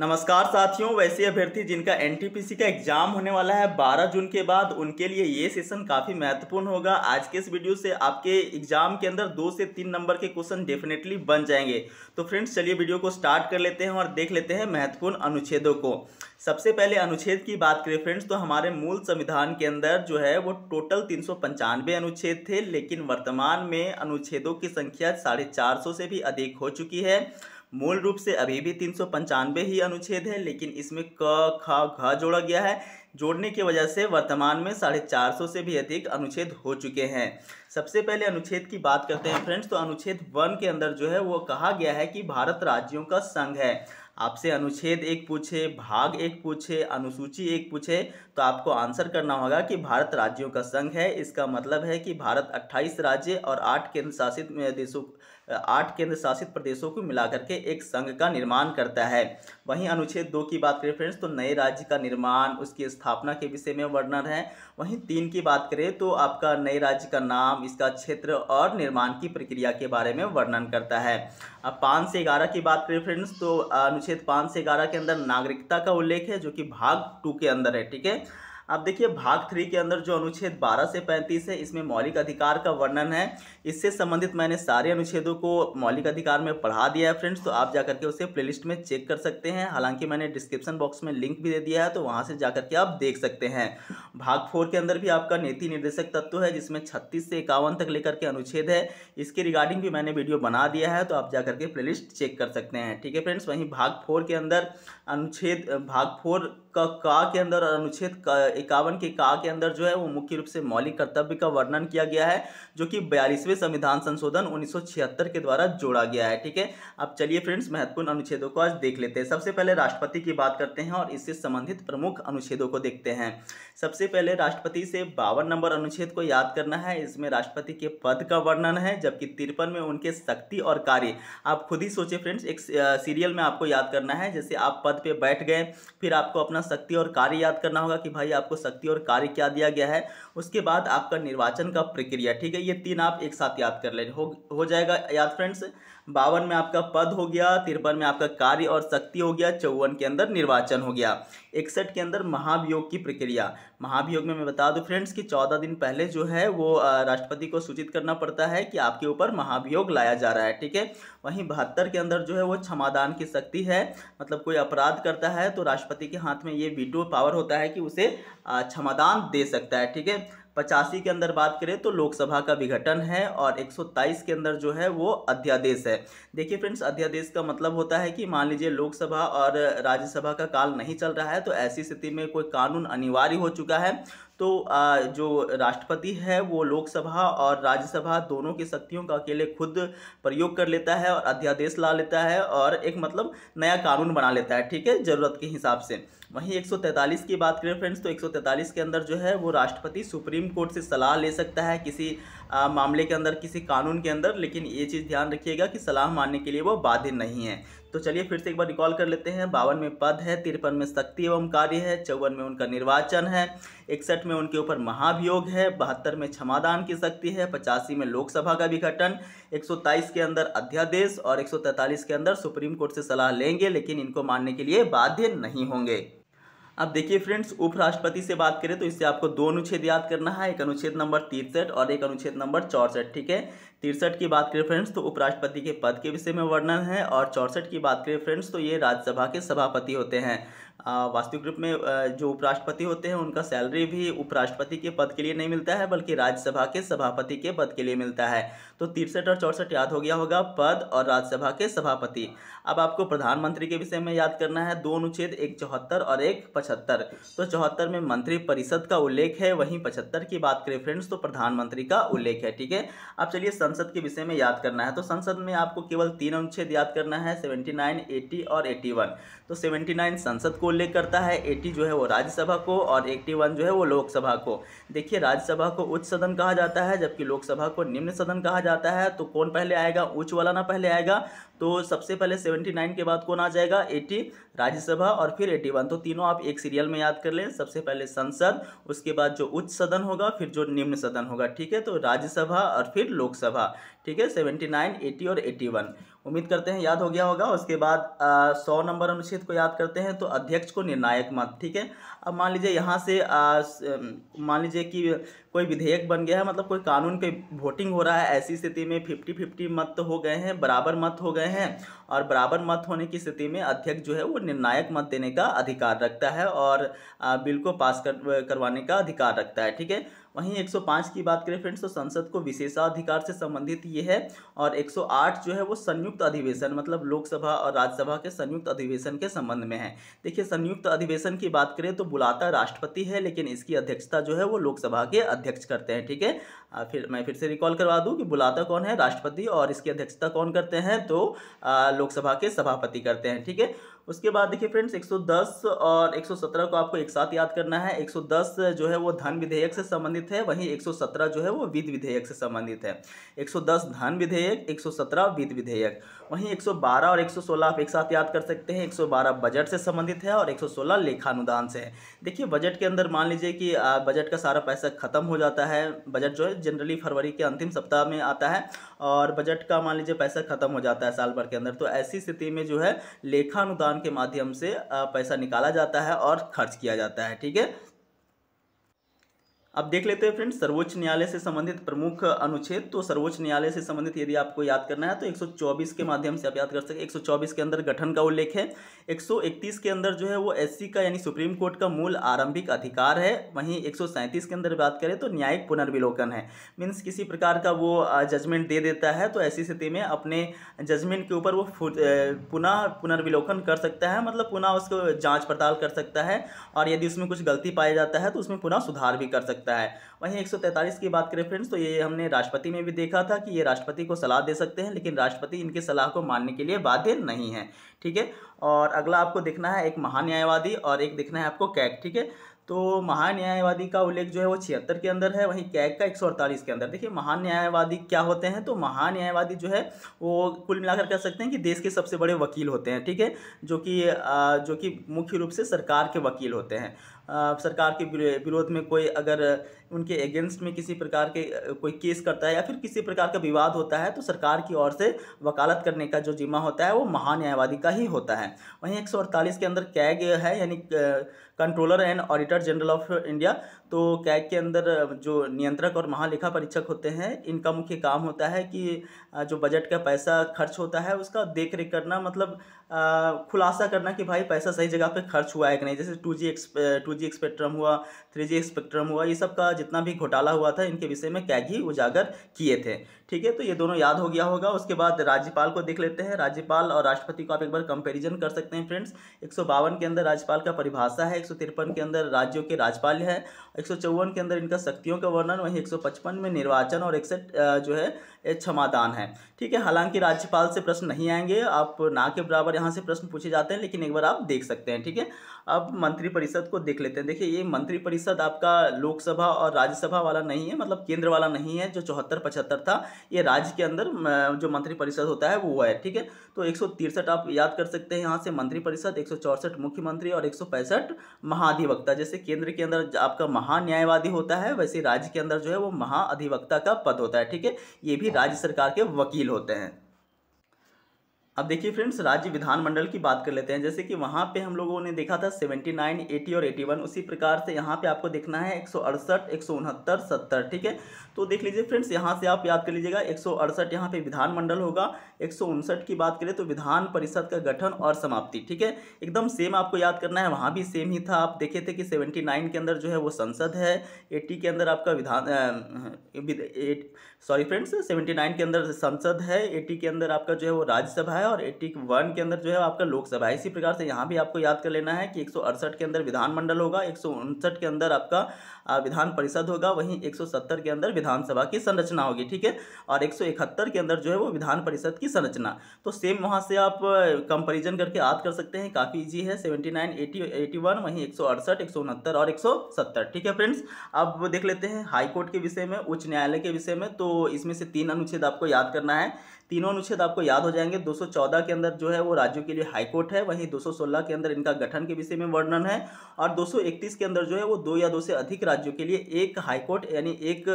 नमस्कार साथियों वैसे अभ्यर्थी जिनका एनटीपीसी का एग्जाम होने वाला है 12 जून के बाद उनके लिए ये सेशन काफ़ी महत्वपूर्ण होगा आज के इस वीडियो से आपके एग्जाम के अंदर दो से तीन नंबर के क्वेश्चन डेफिनेटली बन जाएंगे तो फ्रेंड्स चलिए वीडियो को स्टार्ट कर लेते हैं और देख लेते हैं महत्वपूर्ण अनुच्छेदों को सबसे पहले अनुच्छेद की बात करें फ्रेंड्स तो हमारे मूल संविधान के अंदर जो है वो टोटल तीन अनुच्छेद थे लेकिन वर्तमान में अनुच्छेदों की संख्या साढ़े से भी अधिक हो चुकी है मूल रूप से अभी भी तीन ही अनुच्छेद है लेकिन इसमें क ख घ जोड़ा गया है जोड़ने की वजह से वर्तमान में साढ़े चार सौ से भी अधिक अनुच्छेद हो चुके हैं सबसे पहले अनुच्छेद की बात करते हैं फ्रेंड्स तो अनुच्छेद वन के अंदर जो है वो कहा गया है कि भारत राज्यों का संघ है आपसे अनुच्छेद एक पूछे भाग एक पूछे अनुसूची एक पूछे तो आपको आंसर करना होगा कि भारत राज्यों का संघ है इसका मतलब है कि भारत 28 राज्य और आठ केंद्र शासित देशों आठ केंद्र शासित प्रदेशों को मिलाकर के एक संघ का निर्माण करता है वहीं अनुच्छेद दो की बात करें फ्रेंड्स तो नए राज्य का निर्माण उसकी स्थापना के विषय में वर्णन है वहीं तीन की बात करें तो आपका नए राज्य का नाम इसका क्षेत्र और निर्माण की प्रक्रिया के बारे में वर्णन करता है अब पाँच से ग्यारह की बात करें फ्रेंड्स तो अनुच्छेद पाँच से ग्यारह के अंदर नागरिकता का उल्लेख है जो कि भाग टू के अंदर है ठीक है अब देखिए भाग थ्री के अंदर जो अनुच्छेद 12 से 35 है इसमें मौलिक अधिकार का वर्णन है इससे संबंधित मैंने सारे अनुच्छेदों को मौलिक अधिकार में पढ़ा दिया है फ्रेंड्स तो आप जाकर के उसे प्लेलिस्ट में चेक कर सकते हैं हालांकि मैंने डिस्क्रिप्शन बॉक्स में लिंक भी दे दिया है तो वहाँ से जाकर के आप देख सकते हैं भाग फोर के अंदर भी आपका नीति निर्देशक तत्व है जिसमें छत्तीस से इक्यावन तक लेकर के अनुच्छेद है इसके रिगार्डिंग भी मैंने वीडियो बना दिया है तो आप जाकर के प्ले चेक कर सकते हैं ठीक है फ्रेंड्स वहीं भाग फोर के अंदर अनुच्छेद भाग फोर का का के अंदर और अनुच्छेद इक्यावन के का के अंदर जो है वो मुख्य रूप से मौलिक कर्तव्य का वर्णन किया गया है जो कि बयालीसवें संविधान संशोधन उन्नीस के द्वारा जोड़ा गया है ठीक है अब चलिए फ्रेंड्स महत्वपूर्ण अनुच्छेदों को आज देख लेते हैं सबसे पहले राष्ट्रपति की बात करते हैं और इससे संबंधित प्रमुख अनुच्छेदों को देखते हैं सबसे पहले राष्ट्रपति से बावन नंबर अनुच्छेद को याद करना है इसमें राष्ट्रपति के पद का वर्णन है जबकि तिरपन में उनके शक्ति और कार्य आप खुद ही सोचे फ्रेंड्स एक सीरियल में आपको याद करना है जैसे आप पद पर बैठ गए फिर आपको अपना शक्ति और कार्य याद करना होगा कि भाई आपको शक्ति और कार्य क्या दिया गया है उसके बाद आपका निर्वाचन का प्रक्रिया ठीक है ये तीन आप एक साथ याद कर ले हो, हो जाएगा याद फ्रेंड्स बावन में आपका पद हो गया तिरपन में आपका कार्य और शक्ति हो गया चौवन के अंदर निर्वाचन हो गया इकसठ के अंदर महाभियोग की प्रक्रिया महाभियोग में मैं बता दूं फ्रेंड्स कि चौदह दिन पहले जो है वो राष्ट्रपति को सूचित करना पड़ता है कि आपके ऊपर महाभियोग लाया जा रहा है ठीक है वहीं बहत्तर के अंदर जो है वो क्षमादान की शक्ति है मतलब कोई अपराध करता है तो राष्ट्रपति के हाथ में ये वीटो पावर होता है कि उसे क्षमादान दे सकता है ठीक है पचासी के अंदर बात करें तो लोकसभा का विघटन है और तेईस के अंदर जो है वो अध्यादेश है देखिए फ्रेंड्स अध्यादेश का मतलब होता है कि मान लीजिए लोकसभा और राज्यसभा का काल नहीं चल रहा है तो ऐसी स्थिति में कोई कानून अनिवार्य हो चुका है तो जो राष्ट्रपति है वो लोकसभा और राज्यसभा दोनों की शक्तियों का अकेले खुद प्रयोग कर लेता है और अध्यादेश ला लेता है और एक मतलब नया कानून बना लेता है ठीक है ज़रूरत के हिसाब से वहीं 143 की बात करें फ्रेंड्स तो 143 के अंदर जो है वो राष्ट्रपति सुप्रीम कोर्ट से सलाह ले सकता है किसी आ, मामले के अंदर किसी कानून के अंदर लेकिन ये चीज़ ध्यान रखिएगा कि सलाह मानने के लिए वो बाध्य नहीं है तो चलिए फिर से एक बार रिकॉल कर लेते हैं बावन में पद है तिरपन में शक्ति एवं कार्य है चौवन में उनका निर्वाचन है इकसठ में उनके ऊपर महाभियोग है बहत्तर में क्षमादान की शक्ति है पचासी में लोकसभा का विघटन एक के अंदर अध्यादेश और एक के अंदर सुप्रीम कोर्ट से सलाह लेंगे लेकिन इनको मानने के लिए बाध्य नहीं होंगे अब देखिए फ्रेंड्स उपराष्ट्रपति से बात करें तो इससे आपको दो अनुच्छेद याद करना है एक अनुच्छेद नंबर तिरसठ और एक अनुच्छेद नंबर चौसठ ठीक है तिरसठ की बात करें फ्रेंड्स तो उपराष्ट्रपति के पद के विषय में वर्णन है और चौसठ की बात करें फ्रेंड्स तो ये राज्यसभा के सभापति होते हैं वास्तविक रूप में जो उपराष्ट्रपति होते हैं उनका सैलरी भी उपराष्ट्रपति के पद के लिए नहीं मिलता है बल्कि राज्यसभा के सभापति के पद के लिए मिलता है तो तिरसठ और चौंसठ याद हो गया होगा पद और राज्यसभा के सभापति अब आपको प्रधानमंत्री के विषय में याद करना है दो अनुच्छेद एक चौहत्तर और एक पचहत्तर तो चौहत्तर में मंत्री परिषद का उल्लेख है वहीं पचहत्तर की बात करें फ्रेंड्स तो प्रधानमंत्री का उल्लेख है ठीक है अब चलिए संसद के विषय में याद करना है तो संसद में आपको केवल तीन अनुच्छेद याद करना है सेवेंटी नाइन और एट्टी वन तो 79 संसद को उल्लेख करता है 80 जो है वो राज्यसभा को और 81 जो है वो लोकसभा को देखिए राज्यसभा को उच्च सदन कहा जाता है जबकि लोकसभा को निम्न सदन कहा जाता है तो कौन पहले आएगा उच्च वाला ना पहले आएगा तो सबसे पहले 79 के बाद कौन आ जाएगा 80 राज्यसभा और फिर 81 तो तीनों आप एक सीरियल में याद कर लें सबसे पहले संसद उसके बाद जो उच्च सदन होगा फिर जो निम्न सदन होगा ठीक है तो राज्यसभा और फिर लोकसभा ठीक है 79 80 और 81 उम्मीद करते हैं याद हो गया होगा उसके बाद सौ नंबर अनुच्छेद को याद करते हैं तो अध्यक्ष को निर्णायक मत ठीक है अब मान लीजिए यहाँ से मान लीजिए कि कोई विधेयक बन गया है मतलब कोई कानून पे वोटिंग हो रहा है ऐसी स्थिति में फिफ्टी फिफ्टी मत हो गए हैं बराबर मत हो गए हैं और बराबर मत होने की स्थिति में अध्यक्ष जो है वो निर्णायक मत देने का अधिकार रखता है और बिल को पास कर, करवाने का अधिकार रखता है ठीक है वहीं 105 की बात करें फ्रेंड्स तो संसद को विशेषाधिकार से संबंधित ये है और 108 जो है वो संयुक्त अधिवेशन मतलब लोकसभा और राज्यसभा के संयुक्त अधिवेशन के संबंध में है देखिए संयुक्त अधिवेशन की बात करें तो बुलाता राष्ट्रपति है लेकिन इसकी अध्यक्षता जो है वो लोकसभा के अध्यक्ष करते हैं ठीक है फिर मैं फिर से रिकॉल करवा दूं कि बुलाता कौन है राष्ट्रपति और इसकी अध्यक्षता कौन करते हैं तो लोकसभा के सभापति करते हैं ठीक है उसके बाद देखिए फ्रेंड्स 110 और 117 को आपको एक साथ याद करना है 110 जो है वो धन विधेयक से संबंधित है वहीं 117 जो है वो विध विधेयक से संबंधित है 110 धन विधेयक 117 विध विधेयक वहीं 112 और 116 आप एक साथ याद कर सकते हैं 112 बजट से संबंधित है और 116 लेखानुदान से है देखिए बजट के अंदर मान लीजिए कि बजट का सारा पैसा खत्म हो जाता है बजट जो है जनरली फरवरी के अंतिम सप्ताह में आता है और बजट का मान लीजिए पैसा खत्म हो जाता है साल भर के अंदर तो ऐसी स्थिति में जो है लेखानुदान के माध्यम से पैसा निकाला जाता है और खर्च किया जाता है ठीक है अब देख लेते हैं फ्रेंड्स सर्वोच्च न्यायालय से संबंधित प्रमुख अनुच्छेद तो सर्वोच्च न्यायालय से संबंधित यदि आपको याद करना है तो 124 के माध्यम से आप याद कर सकते हैं 124 के अंदर गठन का उल्लेख है 131 के अंदर जो है वो एससी का यानी सुप्रीम कोर्ट का मूल आरंभिक अधिकार है वहीं एक के अंदर बात करें तो न्यायिक पुनर्विलोकन है मीन्स किसी प्रकार का वो जजमेंट दे देता है तो ऐसी स्थिति में अपने जजमेंट के ऊपर वो पुनः पुनर्विलोकन कर सकता है मतलब पुनः उसको जाँच पड़ताल कर सकता है और यदि उसमें कुछ गलती पाया जाता है तो उसमें पुनः सुधार भी कर सकता है सकता है वहीं 143 की बात करें फ्रेंड्स तो ये हमने राष्ट्रपति में भी देखा था कि ये राष्ट्रपति को सलाह दे सकते हैं लेकिन राष्ट्रपति इनकी सलाह को मानने के लिए बाध्य नहीं है ठीक है और अगला आपको देखना है एक महान्यायवादी और एक देखना है आपको कैक ठीक है तो महान्यायवादी का उल्लेख जो है वो छिहत्तर के अंदर है वहीं कैग का एक सौ अड़तालीस के अंदर देखिए महान्यायवादी क्या होते हैं तो महान्यायवादी जो है वो कुल मिलाकर कह सकते हैं कि देश के सबसे बड़े वकील होते हैं ठीक है जो कि जो कि मुख्य रूप से सरकार के वकील होते हैं सरकार के विरोध में कोई अगर उनके अगेंस्ट में किसी प्रकार के कोई केस करता है या फिर किसी प्रकार का विवाद होता है तो सरकार की ओर से वकालत करने का जो जिम्मा होता है वो महान्यायवादी का ही होता है वहीं एक के अंदर कैग है यानी controller and auditor general of India तो कैग के अंदर जो नियंत्रक और महालेखा परीक्षक होते हैं इनका मुख्य काम होता है कि जो बजट का पैसा खर्च होता है उसका देख रेख करना मतलब खुलासा करना कि भाई पैसा सही जगह पे खर्च हुआ है कि नहीं जैसे टू जी एक्स टू जी स्पेक्ट्रम हुआ थ्री जी स्पेक्ट्रम हुआ ये सब का जितना भी घोटाला हुआ था इनके विषय में कैगी उजागर किए थे ठीक है तो ये दोनों याद हो गया होगा उसके बाद राज्यपाल को देख लेते हैं राज्यपाल और राष्ट्रपति को आप एक बार कंपैरिजन कर सकते हैं फ्रेंड्स एक के अंदर राज्यपाल का परिभाषा है एक के अंदर राज्यों के राज्यपाल है एक के अंदर इनका शक्तियों का वर्णन वहीं एक में निर्वाचन और इकसठ जो है क्षमादान है ठीक है हालांकि राज्यपाल से प्रश्न नहीं आएंगे आप ना के बराबर यहाँ से प्रश्न पूछे जाते हैं लेकिन एक बार आप देख सकते हैं ठीक है अब मंत्रिपरिषद को देख लेते हैं देखिए ये मंत्रिपरिषद आपका लोकसभा और राज्यसभा वाला नहीं है मतलब केंद्र वाला नहीं है जो चौहत्तर पचहत्तर था ये राज्य के अंदर जो मंत्रिपरिषद होता है वो है ठीक है तो एक आप याद कर सकते हैं यहाँ से मंत्रिपरिषद एक मुख्यमंत्री और एक महाधिवक्ता जैसे केंद्र के अंदर आपका महान्यायवादी होता है वैसे राज्य के अंदर जो है वो महाअधिवक्ता का पद होता है ठीक है ये भी राज्य सरकार के वकील होते हैं अब देखिए फ्रेंड्स राज्य विधानमंडल की बात कर लेते हैं जैसे कि वहाँ पे हम लोगों ने देखा था 79, 80 और 81 उसी प्रकार से यहाँ पे आपको देखना है एक सौ अड़सठ एक सौ उनहत्तर सत्तर ठीक है तो देख लीजिए फ्रेंड्स यहाँ से आप याद कर लीजिएगा एक सौ अड़सठ यहाँ पर विधानमंडल होगा एक सौ उनसठ की बात करें तो विधान परिषद का गठन और समाप्ति ठीक है एकदम सेम आपको याद करना है वहाँ भी सेम ही था आप देखे थे कि सेवेंटी के अंदर जो है वो संसद है एट्टी के अंदर आपका विधान सॉरी फ्रेंड्स सेवेंटी के अंदर संसद है एट्टी के अंदर आपका जो है वो राज्यसभा है है और एट्टी वन के अंदर जो है आपका लोकसभा इसी प्रकार से यहाँ भी आपको याद कर लेना है कि एक के अंदर विधानमंडल होगा एक के अंदर आपका विधान परिषद होगा वहीं 170 के अंदर विधानसभा की संरचना होगी ठीक है और एक के अंदर जो है वो विधान परिषद की संरचना तो सेम वहाँ से आप कंपेरिजन करके याद कर सकते हैं काफ़ी ईजी है सेवेंटी नाइन एटी वहीं एक सौ और एक ठीक है फ्रेंड्स अब देख लेते हैं हाईकोर्ट के विषय में उच्च न्यायालय के विषय में तो इसमें से तीन अनुच्छेद आपको याद करना है तीनों अनुच्छेद आपको याद हो जाएंगे दो 214 के अंदर जो है वो राज्यों के लिए हाईकोर्ट है वहीं 216 के अंदर इनका गठन के विषय में वर्णन है और 231 के अंदर जो है वो दो या दो से अधिक राज्यों के लिए एक हाईकोर्ट यानी एक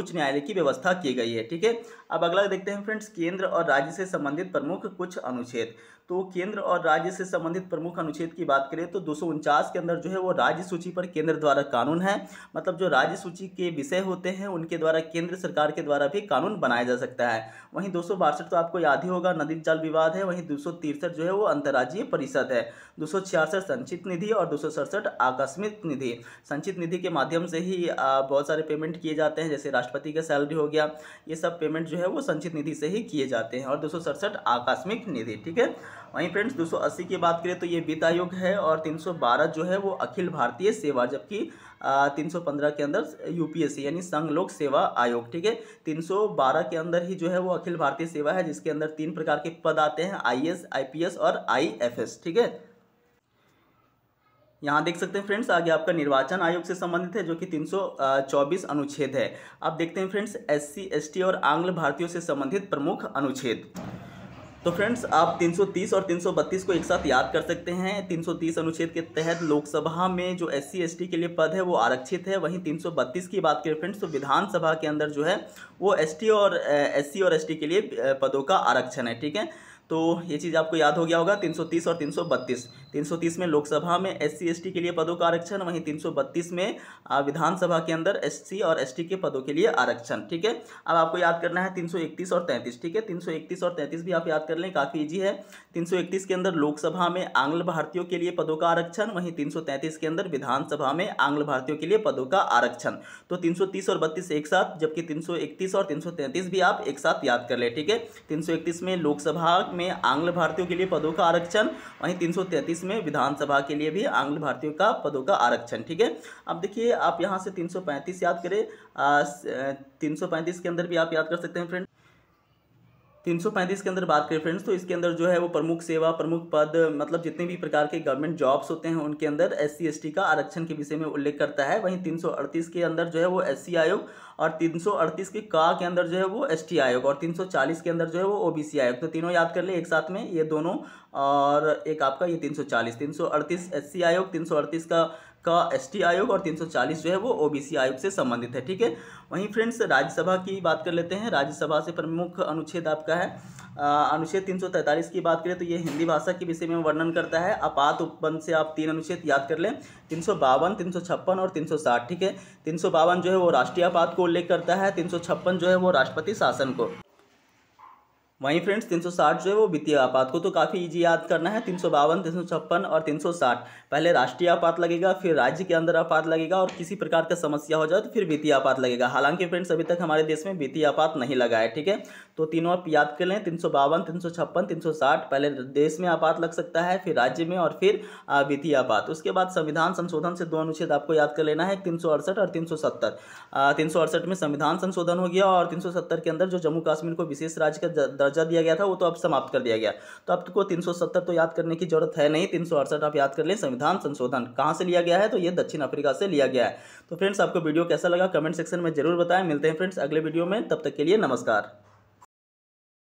उच्च न्यायालय की व्यवस्था की गई है ठीक है अब अगला देखते हैं फ्रेंड्स केंद्र और राज्य से संबंधित प्रमुख कुछ अनुच्छेद तो केंद्र और राज्य से संबंधित प्रमुख अनुच्छेद की बात करें तो दो के अंदर जो है वो राज्य सूची पर केंद्र द्वारा कानून है मतलब जो राज्य सूची के विषय होते हैं उनके द्वारा केंद्र सरकार के द्वारा भी कानून बनाया जा सकता है वहीं दो तो आपको याद ही होगा नदी जल विवाद है वहीं दो जो है वो अंतर्राज्यीय परिषद है दो संचित निधि और दो आकस्मिक निधि संचित निधि के माध्यम से ही बहुत सारे पेमेंट किए जाते हैं जैसे राष्ट्रपति का सैलरी हो गया ये सब पेमेंट जो है वो संचित निधि से ही किए जाते हैं और दो आकस्मिक निधि ठीक है वहीं फ्रेंड्स 280 की बात करें तो ये वित्त आयोग है और 312 जो है वो अखिल भारतीय सेवा जबकि 315 के अंदर यूपीएससी यानी संघ लोक सेवा आयोग ठीक है 312 के अंदर ही जो है वो अखिल भारतीय सेवा है जिसके अंदर तीन प्रकार के पद आते हैं आईएएस आईपीएस और आईएफएस ठीक है यहाँ देख सकते हैं फ्रेंड्स आगे आपका निर्वाचन आयोग से संबंधित है जो कि 324 अनुच्छेद है आप देखते हैं फ्रेंड्स एस सी और आंग्ल भारतीयों से संबंधित प्रमुख अनुच्छेद तो फ्रेंड्स आप 330 और 332 को एक साथ याद कर सकते हैं 330 अनुच्छेद के तहत लोकसभा में जो एस सी के लिए पद है वो आरक्षित है वहीं 332 की बात करें फ्रेंड्स तो विधानसभा के अंदर जो है वो एस और एस और एस के लिए पदों का आरक्षण है ठीक है तो ये चीज़ आपको याद हो गया होगा 330 और 332 330 में लोकसभा में एस सी के लिए पदों का आरक्षण वहीं 332 में विधानसभा के अंदर एस और एस के पदों के लिए आरक्षण ठीक है अब आपको याद करना है 331 और 33 ठीक है 331 और 33 भी आप याद कर लें काफ़ी ईजी है 331 के अंदर लोकसभा में आंग्ल भारतीयों के लिए पदों का आरक्षण वहीं तीन के अंदर विधानसभा में आंग्ल भारतीयों के लिए पदों का आरक्षण तो तीन और बत्तीस एक साथ जबकि तीन और तीन भी आप एक साथ याद कर लें ठीक है तीन में लोकसभा में आंग्ल भारतीयों के लिए पदों का आरक्षण वहीं 333 में विधानसभा के लिए भी आंग्ल भारतीयों का पदों का आरक्षण ठीक है अब देखिए आप यहाँ से 335 याद करें आ, 335 के अंदर भी आप याद कर सकते हैं फ्रेंड 335 के अंदर बात करें फ्रेंड्स तो इसके अंदर जो है वो प्रमुख सेवा प्रमुख पद मतलब जितने भी प्रकार के गवर्नमेंट जॉब्स होते हैं उनके अंदर एस सी का आरक्षण के विषय में उल्लेख करता है वहीं 338 के अंदर जो है वो एस आयोग और 338 के का के अंदर जो है वो एस आयोग और 340 के अंदर जो है वो ओ आयोग तो तीनों याद कर ले एक साथ में ये दोनों और एक आपका ये अड़तीस एस सी आयोग अड़तीस का का एसटी आयोग और 340 जो है वो ओबीसी आयोग से संबंधित है ठीक है वहीं फ्रेंड्स राज्यसभा की बात कर लेते हैं राज्यसभा से प्रमुख अनुच्छेद आपका है अनुच्छेद 343 की बात करें तो ये हिंदी भाषा के विषय में वर्णन करता है आपात उपबंध से आप तीन अनुच्छेद याद कर लें तीन सौ बावन तीन सौ छप्पन और तीन सौ साठ ठीक है तीन सौ बावन जो है वो राष्ट्रीय आपात को उल्लेख करता है तीन सौ छप्पन जो है वो राष्ट्रपति शासन को वहीं फ्रेंड्स 360 जो है वो वित्तीय आपात को तो काफ़ी इजी याद करना है तीन सौ बावन तीन सौ छप्पन और 360 पहले राष्ट्रीय आपात लगेगा फिर राज्य के अंदर आपात लगेगा और किसी प्रकार का समस्या हो जाए तो फिर वित्तीय आपात लगेगा हालांकि फ्रेंड्स अभी तक हमारे देश में वित्तीय आपात नहीं लगा है ठीक है तो तीनों आप याद कर लें तीन सौ बावन तीन सौ छप्पन तीन सौ साठ पहले देश में आपात लग सकता है फिर राज्य में और फिर वित्तीय आपात उसके बाद संविधान संशोधन से दो अनुच्छेद आपको याद कर लेना है तीन सौ अड़सठ और तीन सौ सत्तर तीन सौ अड़सठ में संविधान संशोधन हो गया और तीन सौ सत्तर के अंदर जो जम्मू कश्मीर को विशेष राज्य का दर्जा दिया गया था वो तो अब समाप्त कर दिया गया तो आपको तीन तो याद करने की जरूरत है नहीं तीन आप याद कर लें संविधान संशोधन कहाँ से लिया गया है तो ये दक्षिण अफ्रीका से लिया गया है तो फ्रेंड्स आपको वीडियो कैसा लगा कमेंट सेक्शन में जरूर बताएं मिलते हैं फ्रेंड्स अगले वीडियो में तब तक के लिए नमस्कार